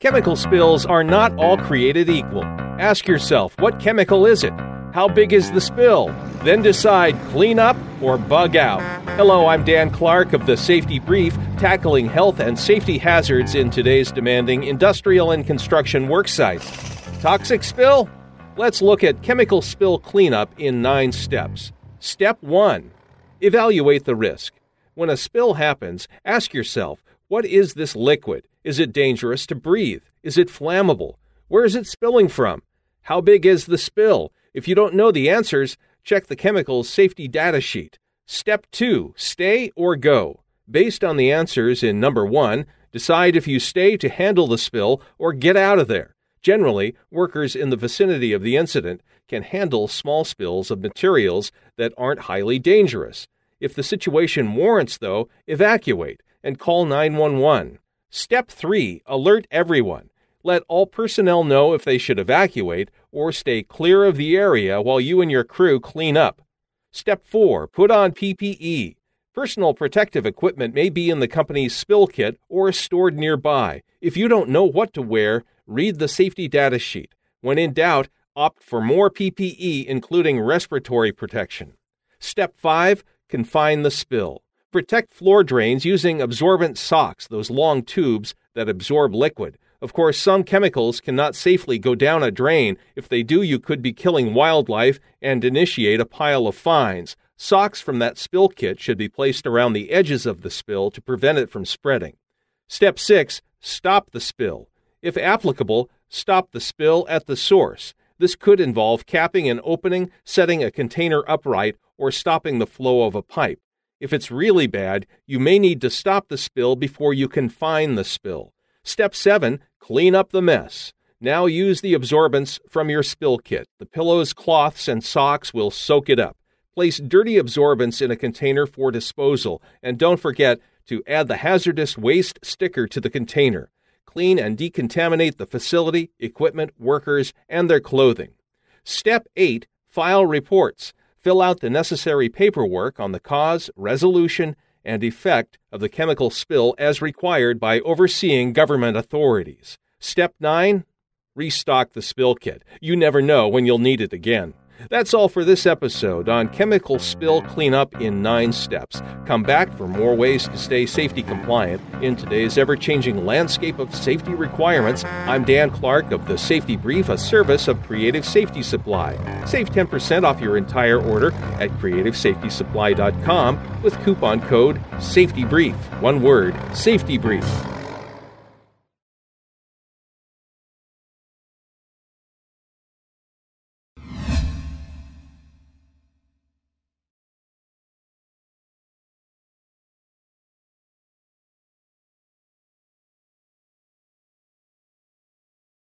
Chemical spills are not all created equal. Ask yourself, what chemical is it? How big is the spill? Then decide clean up or bug out. Hello, I'm Dan Clark of the Safety Brief, tackling health and safety hazards in today's demanding industrial and construction worksites. Toxic spill? Let's look at chemical spill cleanup in nine steps. Step 1 Evaluate the risk. When a spill happens, ask yourself, what is this liquid? Is it dangerous to breathe? Is it flammable? Where is it spilling from? How big is the spill? If you don't know the answers, check the chemicals safety data sheet. Step 2 Stay or go. Based on the answers in number 1, decide if you stay to handle the spill or get out of there. Generally, workers in the vicinity of the incident can handle small spills of materials that aren't highly dangerous. If the situation warrants, though, evacuate and call 911. Step 3 Alert everyone. Let all personnel know if they should evacuate or stay clear of the area while you and your crew clean up. Step 4 Put on PPE. Personal protective equipment may be in the company's spill kit or stored nearby. If you don't know what to wear, read the safety data sheet. When in doubt, opt for more PPE, including respiratory protection. Step 5 Confine the spill. Protect floor drains using absorbent socks, those long tubes that absorb liquid. Of course, some chemicals cannot safely go down a drain. If they do, you could be killing wildlife and initiate a pile of fines. Socks from that spill kit should be placed around the edges of the spill to prevent it from spreading. Step 6 Stop the spill. If applicable, stop the spill at the source. This could involve capping an opening, setting a container upright, or stopping the flow of a pipe. If it's really bad, you may need to stop the spill before you can find the spill. Step 7 Clean up the mess. Now use the absorbents from your spill kit. The pillows, cloths, and socks will soak it up. Place dirty absorbents in a container for disposal, and don't forget to add the hazardous waste sticker to the container. Clean and decontaminate the facility, equipment, workers, and their clothing. Step 8 File reports fill out the necessary paperwork on the cause, resolution, and effect of the chemical spill as required by overseeing government authorities. Step 9 Restock the spill kit. You never know when you'll need it again. That's all for this episode on chemical spill cleanup in nine steps. Come back for more ways to stay safety compliant in today's ever changing landscape of safety requirements. I'm Dan Clark of the Safety Brief, a service of Creative Safety Supply. Save 10% off your entire order at creativesafetysupply.com with coupon code SAFETYBRIEF. One word, Safety Brief.